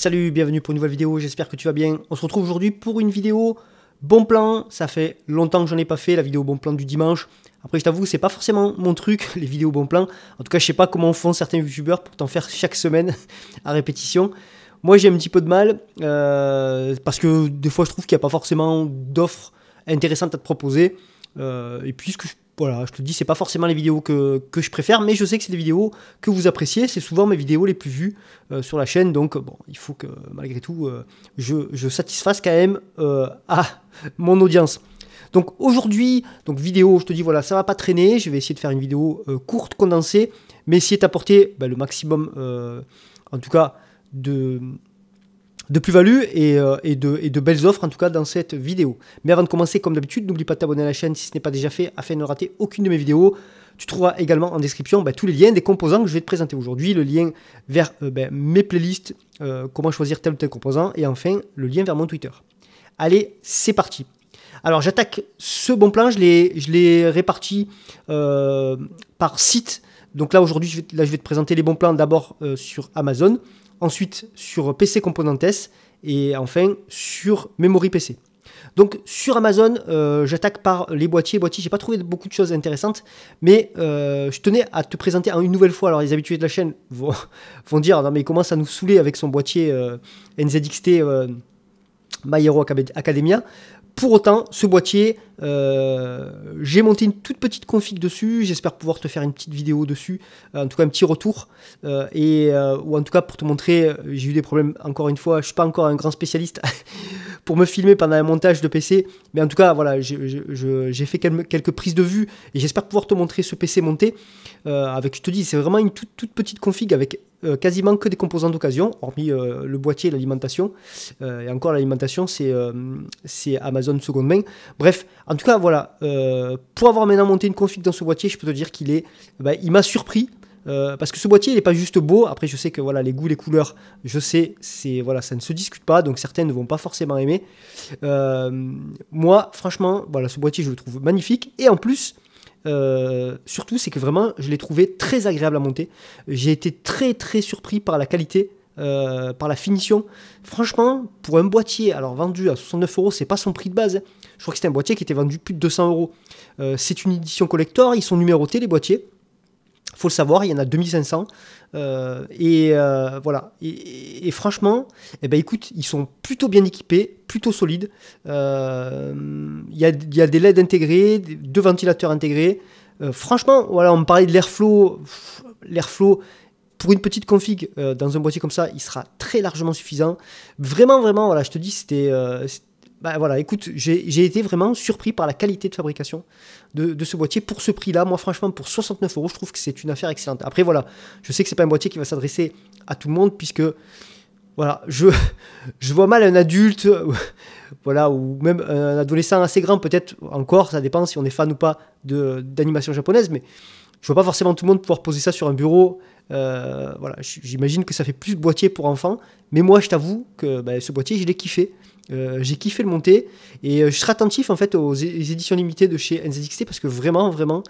Salut, bienvenue pour une nouvelle vidéo, j'espère que tu vas bien. On se retrouve aujourd'hui pour une vidéo bon plan. Ça fait longtemps que j'en ai pas fait, la vidéo bon plan du dimanche. Après, je t'avoue, c'est pas forcément mon truc, les vidéos bon plan. En tout cas, je sais pas comment font certains youtubeurs pour t'en faire chaque semaine à répétition. Moi, j'ai un petit peu de mal euh, parce que des fois, je trouve qu'il n'y a pas forcément d'offres intéressantes à te proposer. Euh, et puis, ce que je voilà, je te dis, c'est pas forcément les vidéos que, je préfère, mais je sais que c'est des vidéos que vous appréciez. C'est souvent mes vidéos les plus vues euh, sur la chaîne, donc bon, il faut que malgré tout, euh, je, satisfasse quand même euh, à mon audience. Donc aujourd'hui, donc vidéo, je te dis voilà, ça va pas traîner. Je vais essayer de faire une vidéo courte, condensée, mais essayer d'apporter ben, le maximum, en tout cas, de de plus-value euh, et, de, belles offres en tout cas dans cette vidéo. Mais avant de commencer, comme d'habitude, n'oublie pas de t'abonner à la chaîne si ce n'est pas déjà fait afin de ne rater aucune de mes vidéos. Tu trouveras également en description bah, tous les liens des composants que je vais te présenter aujourd'hui, le lien vers euh, ben, mes playlists, euh, comment choisir tel ou tel composant, et enfin le lien vers mon Twitter. Allez, c'est parti. Alors j'attaque ce bon plan, je l'ai réparti par site. Donc là aujourd'hui, je vais te présenter les bons plans d'abord sur Amazon ensuite sur PC Componentes et enfin sur Memory PC. Donc sur Amazon, euh, j'attaque par les boîtiers. Boîtiers, j'ai pas trouvé beaucoup de choses intéressantes, mais euh, je tenais à te présenter une nouvelle fois. Alors les habitués de la chaîne vont, vont dire non mais il commence à nous saouler avec son boîtier euh, NZXT My Hero Academia. Pour autant, ce boîtier, euh, j'ai monté une toute petite config dessus. J'espère pouvoir te faire une petite vidéo dessus, euh, en tout cas un petit retour. Euh, et, ou en tout cas pour te montrer, j'ai eu des problèmes encore une fois. Je suis pas encore un grand spécialiste pour me filmer pendant un montage de PC. Mais en tout cas, voilà, j'ai fait quelques prises de vue et j'espère pouvoir te montrer ce PC monté. avec, je te dis, c'est vraiment une toute, toute petite config avec euh, quasiment que des composants d'occasion, hormis euh, le boîtier et l'alimentation. Euh, et encore, l'alimentation, c'est Amazon seconde main. Bref, en tout cas, voilà. pour avoir maintenant monté une config dans ce boîtier, je peux te dire qu'il est, bah, il m'a surpris. parce que ce boîtier, il n'est pas juste beau. Après, je sais que voilà, les goûts, les couleurs, je sais, c'est voilà, ça ne se discute pas. Donc certains ne vont pas forcément aimer. moi, franchement, voilà, ce boîtier, je le trouve magnifique. Et en plus, euh, surtout, c'est que vraiment, je l'ai trouvé très agréable à monter. J'ai été très très surpris par la qualité, euh, par la finition. Franchement, pour un boîtier, alors vendu à 69 euros, c'est pas son prix de base. Hein. Je crois que c'était un boîtier qui était vendu plus de 200 euros. Euh, c'est une édition collector, ils sont numérotés les boîtiers. Faut le savoir, il y en a 2500. Euh, et euh, voilà. Et, et franchement, eh ben, écoute, ils sont plutôt bien équipés, plutôt solides. Euh, il y a, des LED intégrés, deux ventilateurs intégrés. franchement, voilà, on parlait de l'airflow. L'airflow, pour une petite config dans un boîtier comme ça, il sera très largement suffisant. Vraiment, vraiment, voilà, je te dis, c'était bah, voilà, écoute, j'ai été vraiment surpris par la qualité de fabrication de, ce boîtier pour ce prix-là. Moi, franchement, pour 69 euros, je trouve que c'est une affaire excellente. Après, voilà, je sais que c'est pas un boîtier qui va s'adresser à tout le monde puisque voilà, je, vois mal un adulte, voilà, ou même un adolescent assez grand, peut-être encore, ça dépend si on est fan ou pas d'animation japonaise, mais je vois pas forcément tout le monde pouvoir poser ça sur un bureau. Euh, voilà, j'imagine que ça fait plus de boîtier pour enfants, mais moi, je t'avoue que bah, ce boîtier, je l'ai kiffé. Euh, j'ai kiffé le monter et euh, je serai attentif en fait aux, éditions limitées de chez NZXT parce que vraiment, vraiment,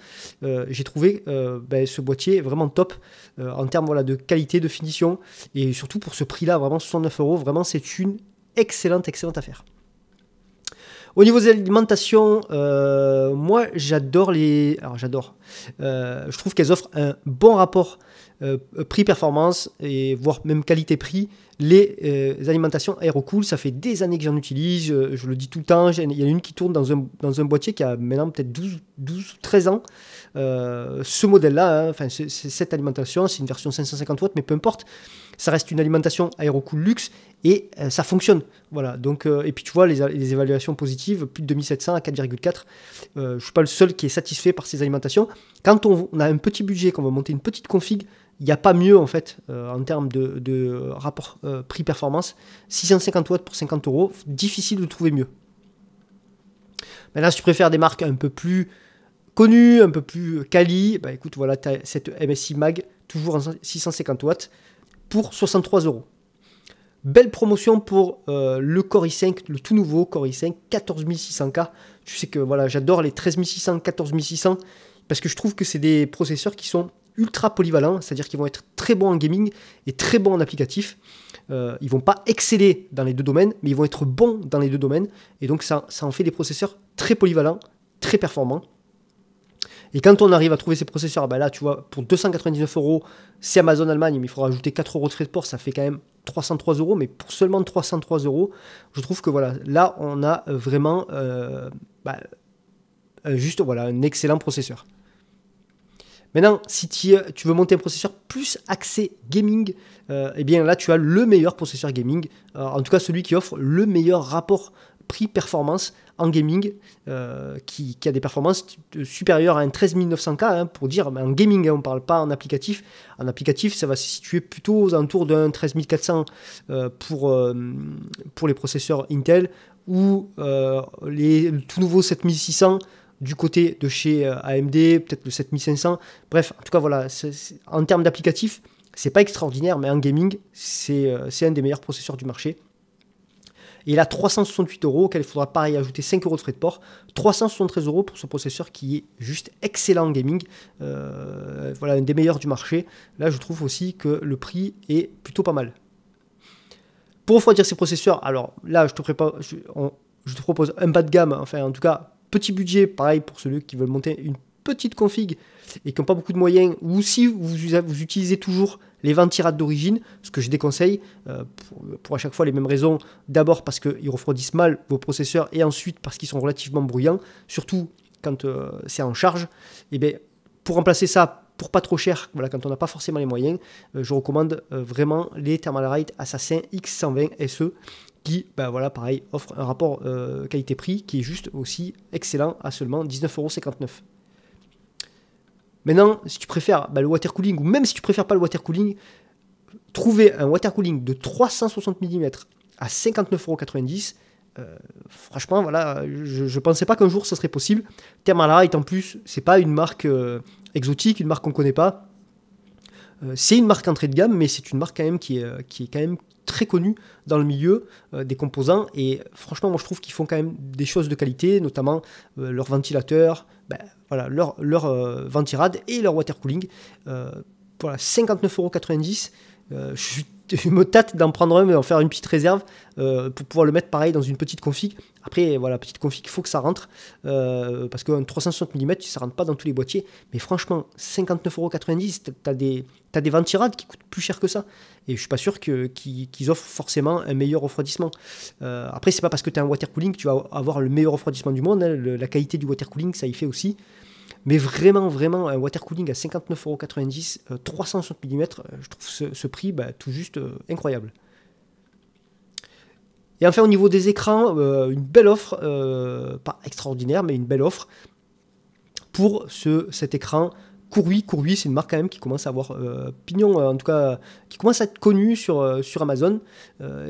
euh, j'ai trouvé ben, ce boîtier vraiment top en termes voilà, de qualité, de finition et surtout pour ce prix-là, vraiment 69 euros, vraiment c'est une excellente, excellente affaire. Au niveau des alimentations, moi j'adore les. Alors j'adore. je trouve qu'elles offrent un bon rapport euh, prix-performance, et voire même qualité-prix, les euh, alimentations AeroCool, Ça fait des années que j'en utilise, euh, je, le dis tout le temps. Il y en a une qui tourne dans un, dans un boîtier qui a maintenant peut-être 12, 12 13 ans. ce modèle-là, hein, enfin, c'est cette alimentation, c'est une version 550 watts, mais peu importe, ça reste une alimentation AeroCool luxe et ça fonctionne. Voilà, donc, et puis tu vois, les, évaluations positives, plus de 2700 à 4,4. je ne suis pas le seul qui est satisfait par ces alimentations. Quand on, on a un petit budget, qu'on va monter une petite config, il n'y a pas mieux en fait euh, en termes de, rapport euh, prix-performance. 650 watts pour 50 euros, difficile de trouver mieux. Là, si tu préfères des marques un peu plus connues, un peu plus quali, bah écoute, voilà, tu as cette MSI Mag, toujours en 650 watts, pour 63 euros. Belle promotion pour euh, le Core i5, le tout nouveau Core i5 14600K. Tu sais que voilà, j'adore les 13600, 14600 parce que je trouve que c'est des processeurs qui sont ultra polyvalents, c'est-à-dire qu'ils vont être très bons en gaming et très bons en applicatif. Euh, ils vont pas exceller dans les deux domaines, mais ils vont être bons dans les deux domaines. Et donc ça, ça en fait des processeurs très polyvalents, très performants. Et quand on arrive à trouver ces processeurs, ah ben là, tu vois, pour 299 euros, c'est Amazon Allemagne, mais il faudra ajouter 4 euros de frais de port, ça fait quand même 303 euros. Mais pour seulement 303 euros, je trouve que voilà, là, on a vraiment euh, bah, juste voilà, un excellent processeur. Maintenant, si tu veux monter un processeur plus axé gaming, euh, eh bien là, tu as le meilleur processeur gaming, euh, en tout cas celui qui offre le meilleur rapport prix-performance en gaming, euh, qui, a des performances supérieures à un 13900K, hein, pour dire, en gaming, hein, on ne parle pas en applicatif. En applicatif, ça va se situer plutôt aux alentours d'un 13400 pour, pour les processeurs Intel, ou les, tout nouveaux 7600 du côté de chez euh, AMD, peut-être le 7500. Bref, en tout cas, voilà, en termes d'applicatif, c'est pas extraordinaire, mais en gaming, euh, c'est un des meilleurs processeurs du marché. Et il a 368 euros, auquel il faudra pareil ajouter 5 euros de frais de port. 373 euros pour ce processeur qui est juste excellent en gaming. Euh, voilà, un des meilleurs du marché. Là, je trouve aussi que le prix est plutôt pas mal. Pour refroidir ces processeurs, alors là, je te, je te propose un bas de gamme, hein. enfin en tout cas petit budget, pareil pour ceux qui veulent monter une petite config et qui n'ont pas beaucoup de moyens, ou si vous, utilisez toujours les 20 tirades d'origine, ce que je déconseille, euh, pour, à chaque fois les mêmes raisons, d'abord parce qu'ils refroidissent mal vos processeurs, et ensuite parce qu'ils sont relativement bruyants, surtout quand euh, c'est en charge, et eh bien, pour remplacer ça pour pas trop cher, voilà, quand on n'a pas forcément les moyens, euh, je recommande euh, vraiment les Thermalright Assassin X120 SE qui, ben voilà, pareil, offre un rapport euh, qualité-prix qui est juste aussi excellent à seulement 19,59€. Maintenant, si tu préfères ben, le water cooling ou même si tu préfères pas le water cooling, trouver un water cooling de 360 mm à 59,90€, franchement, voilà, je, ne pensais pas qu'un jour ça serait possible. Thermalright, en plus, c'est pas une marque exotique, une marque qu'on ne connaît pas. Euh, c'est une marque entrée de gamme, mais c'est une marque quand même qui est, euh, qui est quand même très connue dans le milieu euh, des composants. Et franchement, moi je trouve qu'ils font quand même des choses de qualité, notamment leur ventilateur, ben, voilà, leur, leur ventirad et leur water cooling. voilà, 59,90€. je suis je me tâte d'en prendre un, et en faire une petite réserve euh, pour pouvoir le mettre pareil dans une petite config. Après, voilà, petite config, il faut que ça rentre euh, parce qu'un 360 mm, ça rentre pas dans tous les boîtiers. Mais franchement, 59,90€, t'as des, as des ventirades qui coûtent plus cher que ça. Et je suis pas sûr qu'ils offrent forcément un meilleur refroidissement. Euh, après, c'est pas parce que tu as un water cooling que tu vas avoir le meilleur refroidissement du monde. Hein. la qualité du water cooling, ça y fait aussi. Mais vraiment, vraiment, un water cooling à 59,90€, 360 mm, je trouve ce, prix bah, tout juste euh, incroyable. Et enfin, au niveau des écrans, euh, une belle offre, euh, pas extraordinaire, mais une belle offre pour ce, cet écran Courui, Courui, c'est une marque quand même qui commence à avoir euh, pignon, euh, en tout cas, qui commence à être connue sur, euh, sur Amazon.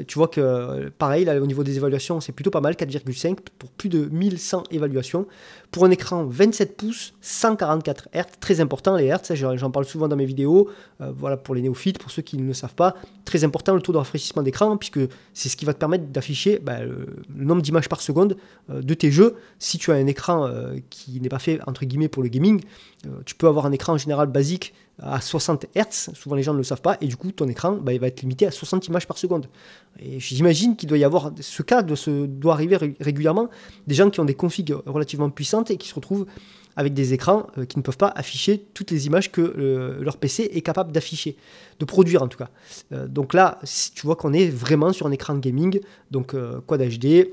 tu vois que, pareil, au niveau des évaluations, c'est plutôt pas mal, 4,5 pour plus de 1100 évaluations. Pour un écran 27 pouces, 144 Hz, très important les Hz, hein, j'en parle souvent dans mes vidéos, voilà, pour les néophytes, pour ceux qui ne le savent pas, très important le taux de rafraîchissement d'écran, puisque c'est ce qui va te permettre d'afficher bah, le, nombre d'images par seconde de tes jeux. Si tu as un écran qui n'est pas fait, entre guillemets, pour le gaming, tu peux avoir écran en général basique à 60 Hz, souvent les gens ne le savent pas, et du coup ton écran bah, il va être limité à 60 images par seconde. Et j'imagine qu'il doit y avoir ce cas de ce, doit arriver régulièrement des gens qui ont des configs relativement puissantes et qui se retrouvent avec des écrans euh, qui ne peuvent pas afficher toutes les images que euh, leur PC est capable d'afficher, de produire en tout cas. Euh, donc là, tu vois qu'on est vraiment sur un écran gaming, donc quad HD,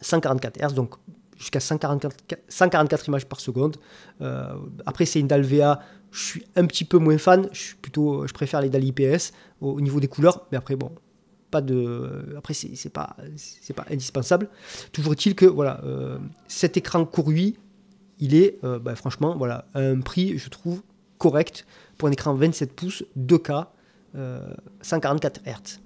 144 Hz, donc jusqu'à 144, images par seconde. Euh, après, c'est une dalle VA, je suis un petit peu moins fan, je, suis plutôt, euh, je préfère les dalles IPS au, niveau des couleurs, mais après, bon, pas de. Après, c'est pas, pas indispensable. Toujours est-il que, voilà, euh, cet écran Courui, il est, bah, franchement, voilà, un prix, je trouve, correct pour un écran 27 pouces, 2K, 144 Hz.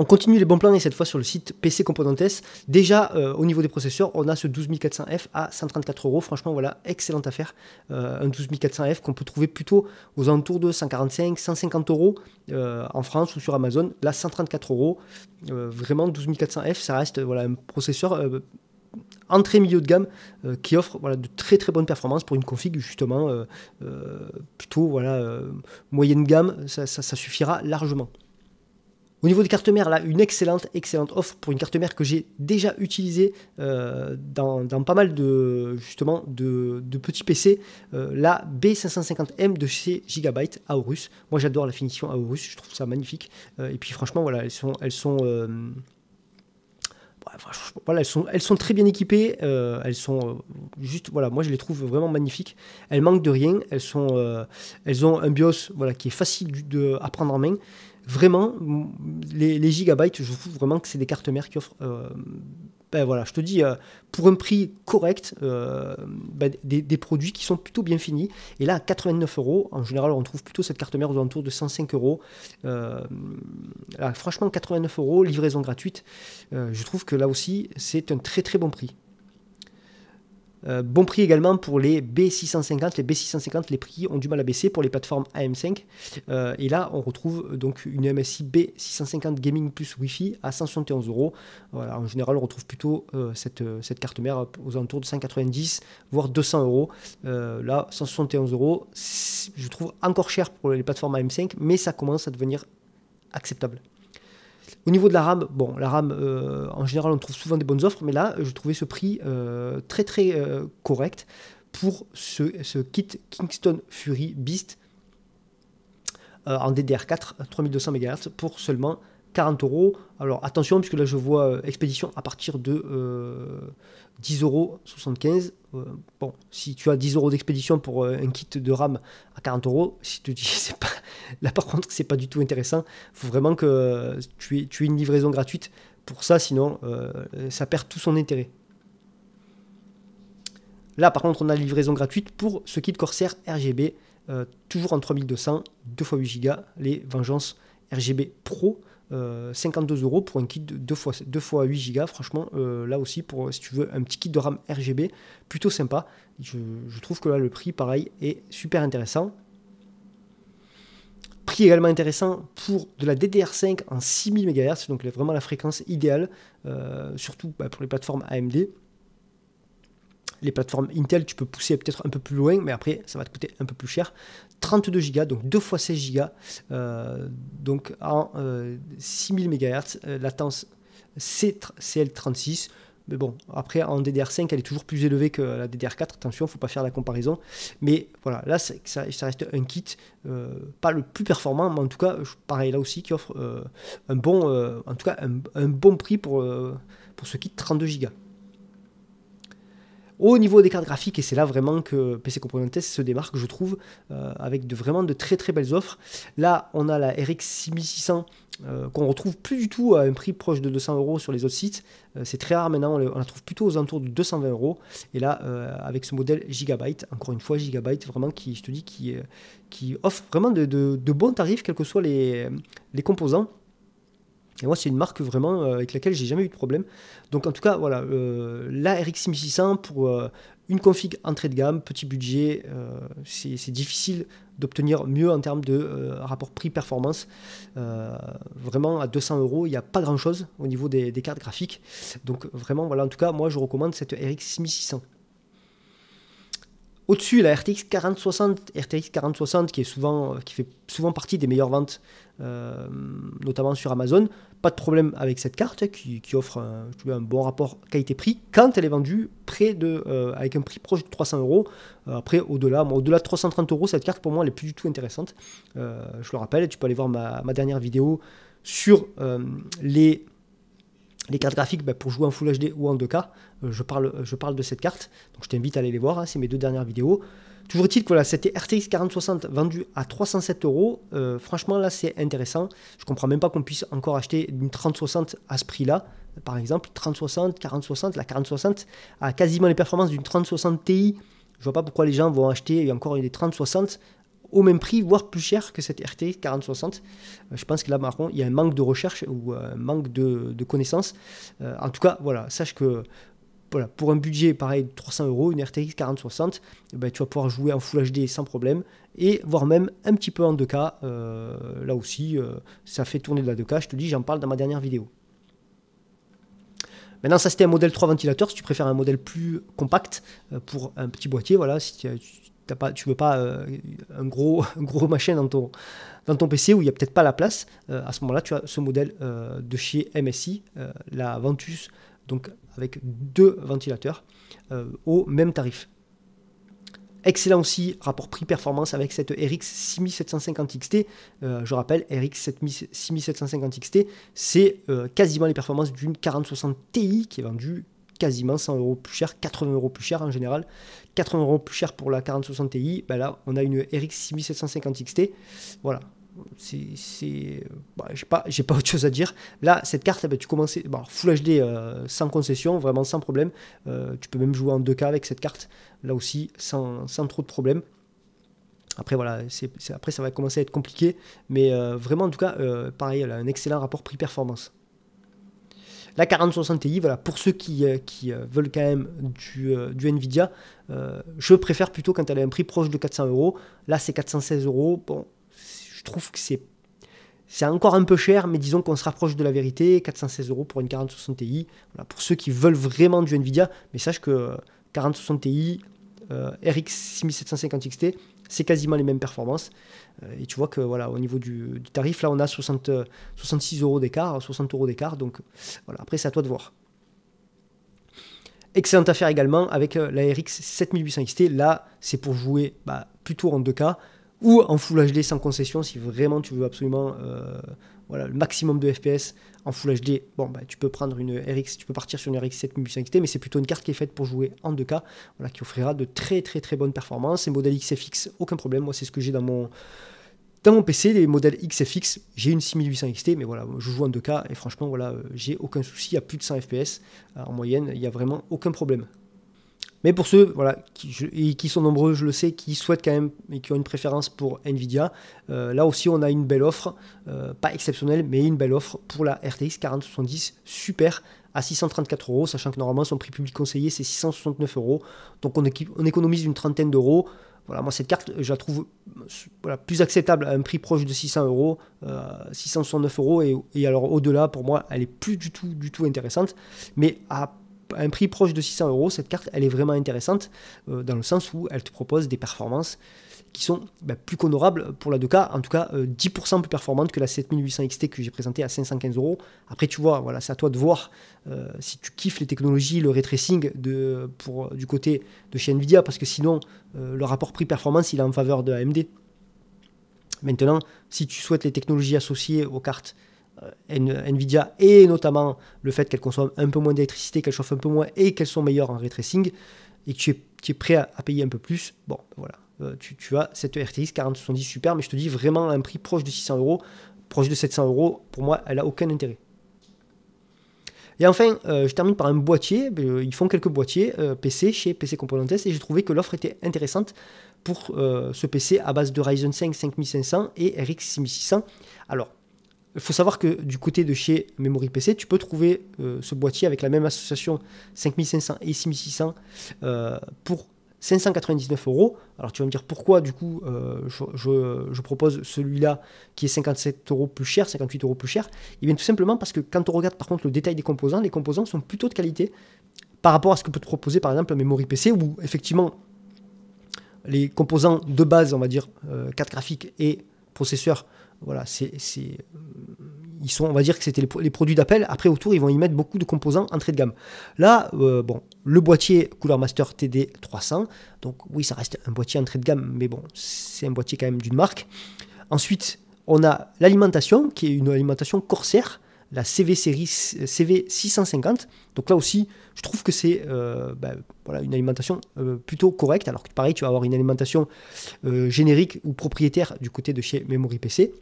On continue les bons plans et cette fois sur le site PC Componentes. Déjà euh, au niveau des processeurs, on a ce 12400F à 134 euros. Franchement, voilà, excellente affaire. Euh, un 12400F qu'on peut trouver plutôt aux alentours de 145, 150 euros euh, en France ou sur Amazon. Là, 134 euros. Vraiment, 12400F, ça reste voilà un processeur entrée milieu de gamme qui offre voilà, de très très bonnes performances pour une config justement plutôt voilà, moyenne gamme, ça suffira largement. Au niveau des cartes mères, là, une excellente, excellente offre pour une carte mère que j'ai déjà utilisée euh, dans, pas mal de, justement, de, petits PC. Euh, la B550M de chez Gigabyte Aorus. Moi, j'adore la finition Aorus, je trouve ça magnifique. Euh, et puis, franchement, voilà, elles sont. Elles sont bah, elles sont, elles sont très bien équipées, elles sont juste, voilà, moi je les trouve vraiment magnifiques. Elles manquent de rien, elles sont, elles ont un BIOS, voilà, qui est facile de, à prendre en main vraiment, les, gigabytes, je trouve vraiment que c'est des cartes mères qui offrent. Euh, ben voilà, je te dis, euh, pour un prix correct, euh, ben, des, des, produits qui sont plutôt bien finis. Et là, à 89 euros, en général, on trouve plutôt cette carte mère aux alentours de 105 euros. Franchement, 89 euros, livraison gratuite, je trouve que là aussi, c'est un très très bon prix. Euh, bon prix également pour les B650. Les B650, les prix ont du mal à baisser pour les plateformes AM5. Euh, et là, on retrouve donc une e MSI B650 Gaming plus Wi-Fi à 171 euros. en général, on retrouve plutôt euh, cette, cette, carte mère aux alentours de 190, voire 200 euros. Là, 171 euros, je trouve encore cher pour les plateformes AM5, mais ça commence à devenir acceptable. Au niveau de la RAM, bon, la RAM, euh, en général, on trouve souvent des bonnes offres, mais là, je trouvais ce prix euh, très très euh, correct pour ce, kit Kingston Fury Beast en DDR4, 3200 MHz, pour seulement 40 euros. Alors attention, puisque là je vois expédition à partir de 10,75€. 10,75 euros. Euh, bon, si tu as 10 euros d'expédition pour euh, un kit de RAM à 40 euros, si tu dis, c'est pas, là par contre, c'est pas du tout intéressant. Il faut vraiment que tu aies, une livraison gratuite pour ça, sinon euh, ça perd tout son intérêt. Là, par contre, on a livraison gratuite pour ce kit Corsair RGB, toujours en 3200, 2x8 Go, les Vengeance RGB Pro. 52 euh, euros pour un kit de 2 x fois 8 Go. Franchement, euh, là aussi, pour euh, si tu veux un petit kit de RAM RGB, plutôt sympa. Je, trouve que là, le prix, pareil, est super intéressant. Prix également intéressant pour de la DDR5 en 6000 MHz, donc vraiment la fréquence idéale, surtout bah, pour les plateformes AMD les plateformes Intel, tu peux pousser peut-être un peu plus loin, mais après, ça va te coûter un peu plus cher. 32 Go, donc 2 fois 16 Go, euh, donc en 6000 euh, MHz, euh, latence CL36. Mais bon, après, en DDR5, elle est toujours plus élevée que la DDR4. Attention, il ne faut pas faire la comparaison. Mais voilà, là, ça, ça reste un kit, pas le plus performant, mais en tout cas, pareil, là aussi, qui offre un, bon, en tout cas, un, bon prix pour, pour ce kit 32 Go au niveau des cartes graphiques, et c'est là vraiment que PC Component Test se démarque, je trouve, euh, avec de, vraiment de très très belles offres. Là, on a la RX 6600 euh, qu'on retrouve plus du tout à un prix proche de 200 euros sur les autres sites. Euh, c'est très rare maintenant, on, la trouve plutôt aux alentours de 220 euros. Et là, avec ce modèle Gigabyte, encore une fois Gigabyte, vraiment qui, je te dis, qui, offre vraiment de, bons tarifs, quels que soient les composants. Et moi, c'est une marque vraiment euh, avec laquelle j'ai jamais eu de problème. Donc, en tout cas, voilà, euh, la RX 1600 pour euh, une config entrée de gamme, petit budget, c'est difficile d'obtenir mieux en termes de rapport prix-performance. vraiment, à 200 euros, il n'y a pas grand-chose au niveau des, cartes graphiques. Donc, vraiment, voilà, en tout cas, moi, je recommande cette RX 6600. Au-dessus, la RTX 4060, RTX 4060 qui, est souvent, qui fait souvent partie des meilleures ventes, notamment sur Amazon pas de problème avec cette carte hein, qui, offre un, bon rapport qualité-prix quand elle est vendue près de, euh, avec un prix proche de 300 euros. Euh, après, au-delà, au-delà de 330 euros, cette carte pour moi elle est plus du tout intéressante. Euh, je le rappelle, tu peux aller voir ma, dernière vidéo sur les les cartes graphiques bah, pour jouer en Full HD ou en 2K. je, parle, je parle de cette carte, donc je t'invite à aller les voir, hein, c'est mes deux dernières vidéos. Toujours est-il que voilà, c'était RTX 4060 vendu à 307 euros. Euh, franchement, là, c'est intéressant. Je comprends même pas qu'on puisse encore acheter une 3060 à ce prix-là. Par exemple, 3060, 4060, la 4060 a quasiment les performances d'une 3060 Ti. Je vois pas pourquoi les gens vont acheter encore une 3060 au même prix, voire plus cher que cette RTX 4060. Euh, je pense que là, il y a un manque de recherche ou euh, un manque de, connaissances. en tout cas, voilà, sache que pour un budget pareil de 300 euros, une RTX 4060, eh ben, tu vas pouvoir jouer en Full HD sans problème, et voire même un petit peu en 2K. Euh, là aussi, euh, ça fait tourner de la 2K, je te dis, j'en parle dans ma dernière vidéo. Maintenant, ça c'était un modèle 3 ventilateurs, si tu préfères un modèle plus compact euh, pour un petit boîtier, voilà, si tu ne veux pas un, gros, gros machin dans ton, dans ton PC où il n'y a peut-être pas la place, à ce moment-là, tu as ce modèle de chez MSI, la Ventus donc avec deux ventilateurs, euh, au même tarif. Excellent aussi rapport prix-performance avec cette RX 6750 XT. je rappelle, RX 6750 XT, c'est euh, quasiment les performances d'une 4060 Ti qui est vendue quasiment 100 euros plus cher, 80 euros plus cher en général. 80 euros plus cher pour la 4060 Ti, ben là on a une RX 6750 XT. Voilà, bah, j'ai pas, pas autre chose à dire. Là, cette carte, tu commences, bah, Full HD euh, sans concession, vraiment sans problème. Euh, tu peux même jouer en 2K avec cette carte, là aussi, sans, trop de problème. Après, voilà, c'est, après, ça va commencer à être compliqué, mais euh, vraiment, en tout cas, pareil, elle a un excellent rapport prix-performance. La 4060 Ti, voilà, pour ceux qui, veulent quand même du, du Nvidia, je préfère plutôt quand elle a un prix proche de 400 euros. Là, c'est 416 euros. Bon, trouve que c'est c'est encore un peu cher, mais disons qu'on se rapproche de la vérité. 416 euros pour une 4060 Ti. Voilà, pour ceux qui veulent vraiment du Nvidia, mais sache que 4060 euh, Ti, euh, RX 6750 XT, c'est quasiment les mêmes performances. Euh, et tu vois que voilà, au niveau du, tarif, là, on a 60, 66 euros d'écart, 60 euros d'écart. Donc voilà, après, c'est à toi de voir. Excellente affaire également avec la RX 7800 XT. Là, c'est pour jouer bah, plutôt en 2K ou en Full HD sans concession si vraiment tu veux absolument euh, voilà, le maximum de FPS en Full HD. Bon, bah, tu peux prendre une RX, tu peux partir sur une RX 7800 XT, mais c'est plutôt une carte qui est faite pour jouer en 2K, voilà, qui offrira de très très très bonnes performances. Et modèles XFX, aucun problème. Moi, c'est ce que j'ai dans mon dans PC, les modèles XFX, j'ai une 6800 XT, mais voilà, je joue en 2K et franchement, voilà, euh, j'ai aucun souci à plus de 100 FPS euh, en moyenne, il n'y a vraiment aucun problème. Mais pour ceux voilà, qui, qui, sont nombreux, je le sais, qui souhaitent quand même et qui ont une préférence pour Nvidia, euh, là aussi on a une belle offre, euh, pas exceptionnelle, mais une belle offre pour la RTX 4070 Super à 634 euros, sachant que normalement son prix public conseillé c'est 669 euros. Donc on, économise une trentaine d'euros. Voilà, moi cette carte, je la trouve voilà, plus acceptable à un prix proche de 600 euros, 669 euh, euros, et, alors au-delà, pour moi, elle est plus du tout, du tout intéressante. Mais à un prix proche de 600 euros, cette carte, elle est vraiment intéressante euh, dans le sens où elle te propose des performances qui sont bah, plus qu'honorables pour la 2K, en tout cas 10% euh, plus performantes que la 7800 XT que j'ai présentée à 515 euros. Après, tu vois, voilà, c'est à toi de voir euh, si tu kiffes les technologies, le tracing de, pour, du côté de chez Nvidia, parce que sinon, le rapport prix-performance, il est en faveur de AMD. Maintenant, si tu souhaites les technologies associées aux cartes euh, Nvidia et notamment le fait qu'elle consomme un peu moins d'électricité, qu'elle chauffe un peu moins et qu'elles sont meilleures en ray et que tu es, prêt à, payer un peu plus, bon ben voilà, euh, tu, as cette RTX 4070 super, mais je te dis vraiment un prix proche de 600 euros, proche de 700 euros, pour moi elle a aucun intérêt. Et enfin, euh, je termine par un boîtier. Ben, ils font quelques boîtiers PC chez PC Componentes et j'ai trouvé que l'offre était intéressante pour ce PC à base de Ryzen 5 5500 et RX 6600. Alors, il faut savoir que du côté de chez Memory PC, tu peux trouver euh, ce boîtier avec la même association 5500 et 6600 euh, pour 599 euros. Alors tu vas me dire pourquoi du coup euh, je, propose celui-là qui est 57 euros plus cher, 58 euros plus cher. Et eh bien tout simplement parce que quand on regarde par contre le détail des composants, les composants sont plutôt de qualité par rapport à ce que peut te proposer par exemple un Memory PC où effectivement les composants de base, on va dire euh, graphiques graphique et processeur voilà, c'est, euh, ils sont, on va dire que c'était les, produits d'appel. Après, autour, ils vont y mettre beaucoup de composants entrée de gamme. Là, euh, bon, le boîtier Cooler Master TD 300. Donc oui, ça reste un boîtier entrée de gamme, mais bon, c'est un boîtier quand même d'une marque. Ensuite, on a l'alimentation, qui est une alimentation Corsair la CV série CV 650. Donc là aussi, je trouve que c'est euh, bah, voilà, une alimentation euh, plutôt correcte. Alors que pareil, tu vas avoir une alimentation euh, générique ou propriétaire du côté de chez Memory PC.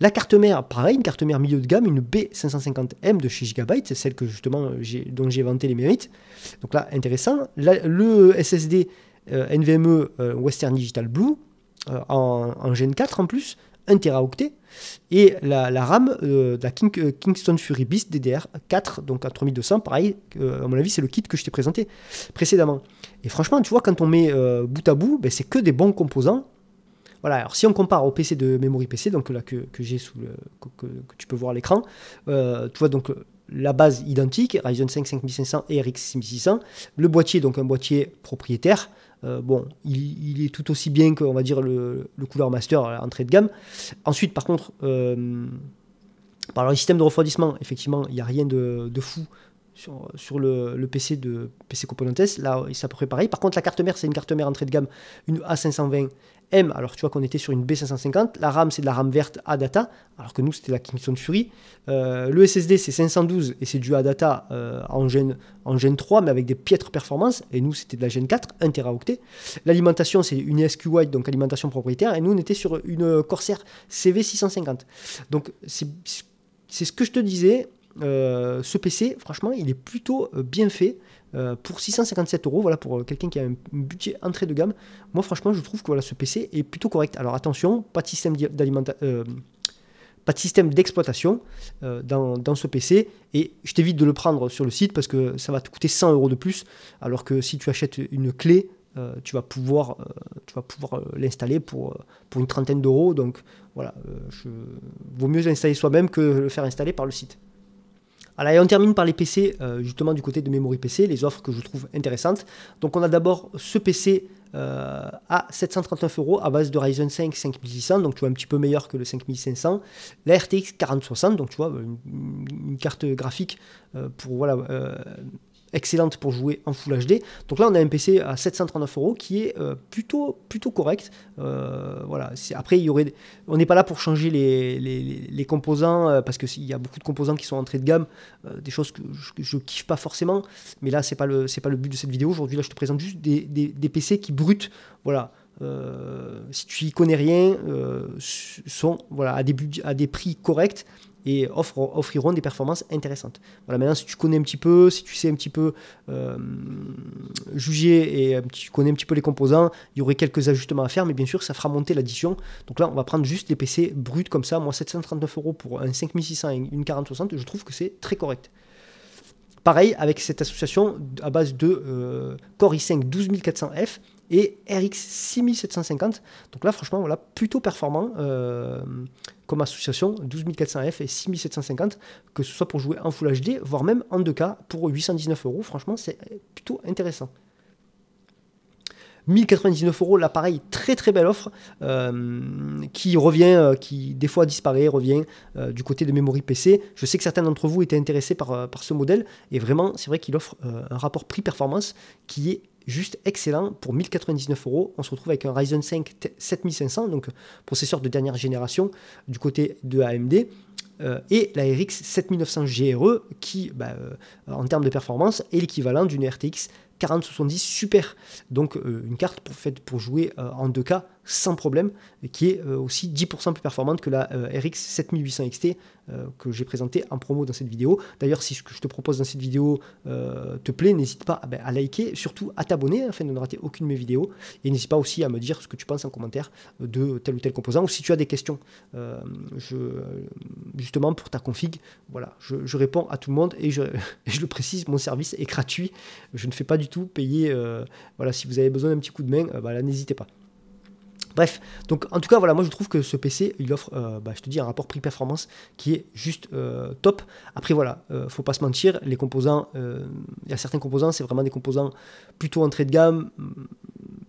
La carte mère, pareil, une carte mère milieu de gamme, une B550M de chez Gigabyte, c'est celle que justement dont j'ai vanté les mérites. Donc là, intéressant. le SSD NVMe Western Digital Blue en, en Gen 4 en plus, 1 Teraoctet. Et la, RAM, euh, de la euh, Kingston Fury Beast DDR4, donc à 3200, pareil, à mon avis, c'est le kit que je t'ai présenté précédemment. Et franchement, tu vois, quand on met euh, bout à bout, ben, c'est que des bons composants. Voilà, alors si on compare au PC de Memory PC, donc là que, que j'ai sous le, que, tu peux voir à l'écran, tu vois donc la base identique, Ryzen 5 5500 et RX 6600, le boîtier, donc un boîtier propriétaire, euh, bon, il, est tout aussi bien que, on va dire, le, le master à l'entrée de gamme. Ensuite, par contre, euh, par le système de refroidissement, effectivement, il n'y a rien de, fou sur, le, le, PC de PC Componentes. Là, c'est à peu près pareil. Par contre, la carte mère, c'est une carte mère entrée de gamme, une A520 M, alors tu vois qu'on était sur une B550, la RAM c'est de la RAM verte ADATA, alors que nous c'était la Kingston Fury. Euh, le SSD c'est 512 et c'est du ADATA Data euh, en, Gen, en 3 mais avec des piètres performances, et nous c'était de la Gen 4, 1 teraoctet. L'alimentation c'est une White, donc alimentation propriétaire, et nous on était sur une Corsair CV650. Donc c'est ce que je te disais, euh, ce PC franchement il est plutôt bien fait. Euh, pour 657 euros, voilà, pour euh, quelqu'un qui a un budget entrée de gamme, moi franchement je trouve que voilà, ce PC est plutôt correct. Alors attention, pas de système d'alimentation. Euh, pas système d'exploitation dans, ce PC et je t'évite de le prendre sur le site parce que ça va te coûter 100 euros de plus alors que si tu achètes une clé tu vas pouvoir, tu vas pouvoir l'installer pour, pour une trentaine d'euros. Donc voilà, je... vaut mieux l'installer soi-même que le faire installer par le site et on termine par les PC, euh, justement du côté de Memory PC, les offres que je trouve intéressantes. Donc on a d'abord ce PC euh, à 739 euros à base de Ryzen 5 5600, donc tu vois un petit peu meilleur que le 5500. La RTX 4060, donc tu vois une, carte graphique euh, pour voilà excellente pour jouer en Full HD. Donc là, on a un PC à 739 euros qui est euh, plutôt, plutôt correct. Euh, voilà. Après, il y aurait, on n'est pas là pour changer les, composants euh, parce que s'il y a beaucoup de composants qui sont Entrés de gamme, des choses que je, kiffe pas forcément. Mais là, c'est pas le, c'est pas le but de cette vidéo. Aujourd'hui, là, je te présente juste des, PC qui brutent. Voilà. si tu y connais rien, sont voilà à des, à des prix corrects et offriront des performances intéressantes. Voilà, maintenant, si tu connais un petit peu, si tu sais un petit peu euh, juger et tu connais un petit peu les composants, il y aurait quelques ajustements à faire, mais bien sûr, ça fera monter l'addition. Donc là, on va prendre juste les PC bruts comme ça. Moi, 739 euros pour un 5600 et une 4060, je trouve que c'est très correct. Pareil avec cette association à base de euh, Core i5 12400F et RX 6750. Donc là, franchement, voilà, plutôt performant. Euh, comme association 12400F et 6750, que ce soit pour jouer en Full HD, voire même en 2K pour 819 euros. Franchement, c'est plutôt intéressant. 1099 euros, l'appareil, très très belle offre, euh, qui revient, euh, qui des fois disparaît, revient euh, du côté de Memory PC. Je sais que certains d'entre vous étaient intéressés par, par ce modèle, et vraiment, c'est vrai qu'il offre un rapport prix-performance qui est juste excellent. Pour 1099 euros, on se retrouve avec un Ryzen 5 7500, donc processeur de dernière génération du côté de AMD. Euh, et la RX 7900 GRE qui, bah, euh, en termes de performance, est l'équivalent d'une RTX 4070 Super. Donc euh, une carte pour, faite pour jouer en 2K sans problème, et qui est euh, aussi 10% plus performante que la RX 7800 XT que j'ai présenté en promo dans cette vidéo. D'ailleurs, si ce que je te propose dans cette vidéo euh, te plaît, n'hésite pas ah ben, à, liker, surtout à t'abonner afin de ne rater aucune de mes vidéos. Et n'hésite pas aussi à me dire ce que tu penses en commentaire euh, de tel ou tel composant, ou si tu as des questions justement pour ta config. Voilà, je, réponds à tout le monde et je, le précise, mon service est gratuit. Je ne fais pas du tout payer. voilà, si vous avez besoin d'un petit coup de main, bah n'hésitez pas. Bref, donc en tout cas, voilà, moi je trouve que ce PC, il offre, euh, bah, je te dis, un rapport prix-performance qui est juste euh, top. Après, voilà, euh, faut pas se mentir, les composants, il y a certains composants, c'est vraiment des composants plutôt entrée de gamme,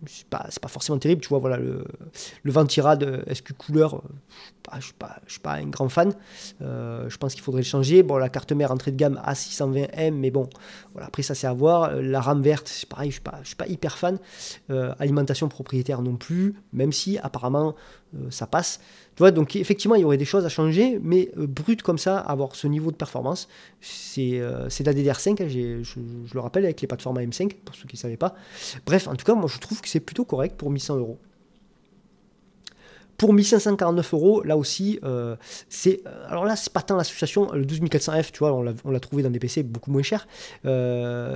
c'est pas, forcément terrible, tu vois, voilà, le, le est-ce SQ Couleur, euh, je suis, pas un grand fan, euh, je pense qu'il faudrait le changer, bon, la carte mère entrée de gamme A620M, mais bon, voilà, après ça c'est à voir, euh, la rame verte, c'est pareil, je ne suis, pas hyper fan, alimentation propriétaire non plus, même si apparemment euh, ça passe. vois, donc effectivement, il y aurait des choses à changer, mais euh, brut comme ça, avoir ce niveau de performance, c'est euh, la DDR5, hein, je, le rappelle, avec les plateformes AM5, pour ceux qui ne savaient pas. Bref, en tout cas, moi je trouve que c'est plutôt correct pour 1100 euros. Pour 1549 euros, là aussi, c'est. Alors là, c'est pas tant l'association, le 12400F, tu vois, on l'a trouvé dans des PC beaucoup moins chers.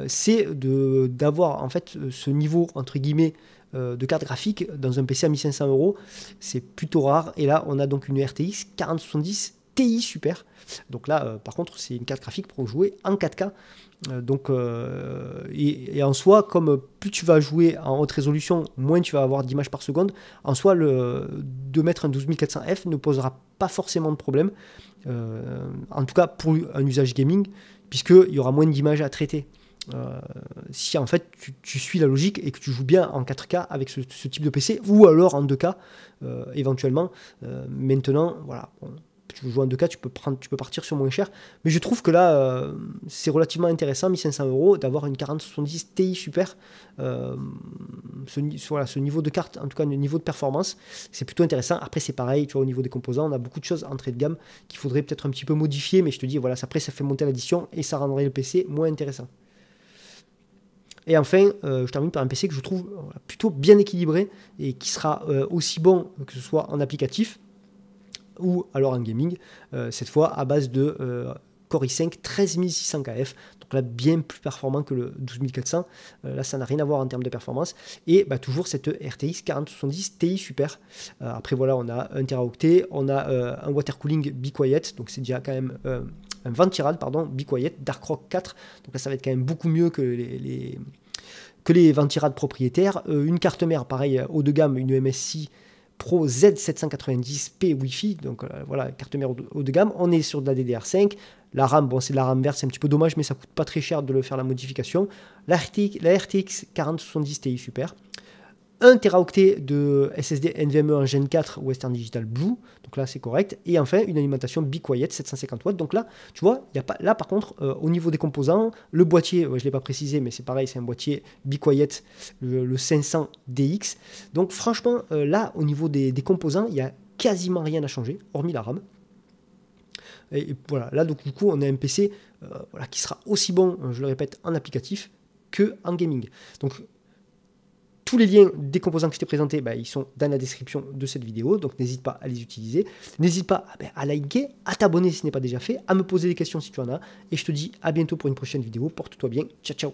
c'est d'avoir en fait ce niveau, entre guillemets, euh, de carte graphique dans un PC à 1500 euros, c'est plutôt rare. Et là, on a donc une RTX 4070 TI Super. Donc là, euh, par contre, c'est une carte graphique pour jouer en 4K. Euh, donc, et, en soi, comme plus tu vas jouer en haute résolution, moins tu vas avoir d'images par seconde. En soi, le, de mettre un 12400F ne posera pas forcément de problème. en tout cas, pour un usage gaming, puisqu'il y aura moins d'images à traiter. Euh, si en fait tu, suis la logique et que tu joues bien en 4K avec ce, type de PC, ou alors en 2K euh, éventuellement. Euh, maintenant, voilà, tu joues en 2K, tu peux, prendre, tu peux partir sur moins cher. Mais je trouve que là, c'est relativement intéressant, 1500 euros, d'avoir une 4070 Ti super. ce, ce niveau de carte, en tout cas le niveau de performance, c'est plutôt intéressant. Après, c'est pareil, tu vois, au niveau des composants, on a beaucoup de choses entrée de gamme qu'il faudrait peut-être un petit peu modifier, mais je te dis, voilà, après, ça fait monter l'addition et ça rendrait le PC moins intéressant. Et enfin, euh, je termine par un PC que je trouve euh, plutôt bien équilibré et qui sera euh, aussi bon que ce soit en applicatif ou alors en gaming, cette fois à base de Core i5 13600KF, donc là bien plus performant que le 12400, là ça n'a rien à voir en termes de performance, et bah, toujours cette RTX 4070 Ti Super, après voilà on a un teraoctet, on a un water cooling Be Quiet, donc c'est déjà quand même un ventirad pardon, Be Dark Rock 4. Donc là, ça va être quand même beaucoup mieux que les, que les Ventirad propriétaires. Euh, une carte mère, pareil, haut de gamme, une MSI Pro Z790P Wi-Fi. Donc euh, voilà, carte mère haut de gamme. On est sur de la DDR5. La RAM, bon, c'est la RAM verte, c'est un petit peu dommage, mais ça coûte pas très cher de le faire la modification. La la RTX 4070 Ti Super. 1 Teraoctet de SSD NVMe en Gen 4 Western Digital Blue, donc là c'est correct. Et enfin une alimentation Be 750 w Donc là, tu vois, il y a pas là par contre euh, au niveau des composants, le boîtier, je ne l'ai pas précisé, mais c'est pareil, c'est un boîtier Be le, 500 DX. Donc franchement, euh, là au niveau des, composants, il y a quasiment rien à changer, hormis la RAM. Et, voilà, là donc du coup on a un PC euh, voilà, qui sera aussi bon, je le répète, en applicatif que en gaming. Donc tous les liens des composants que je t'ai présentés, bah, ils sont dans la description de cette vidéo, donc n'hésite pas à les utiliser. N'hésite pas ah ben, à liker, à t'abonner si ce n'est pas déjà fait, à me poser des questions si tu en as. Et je te dis à bientôt pour une prochaine vidéo. Porte-toi bien. Ciao, ciao.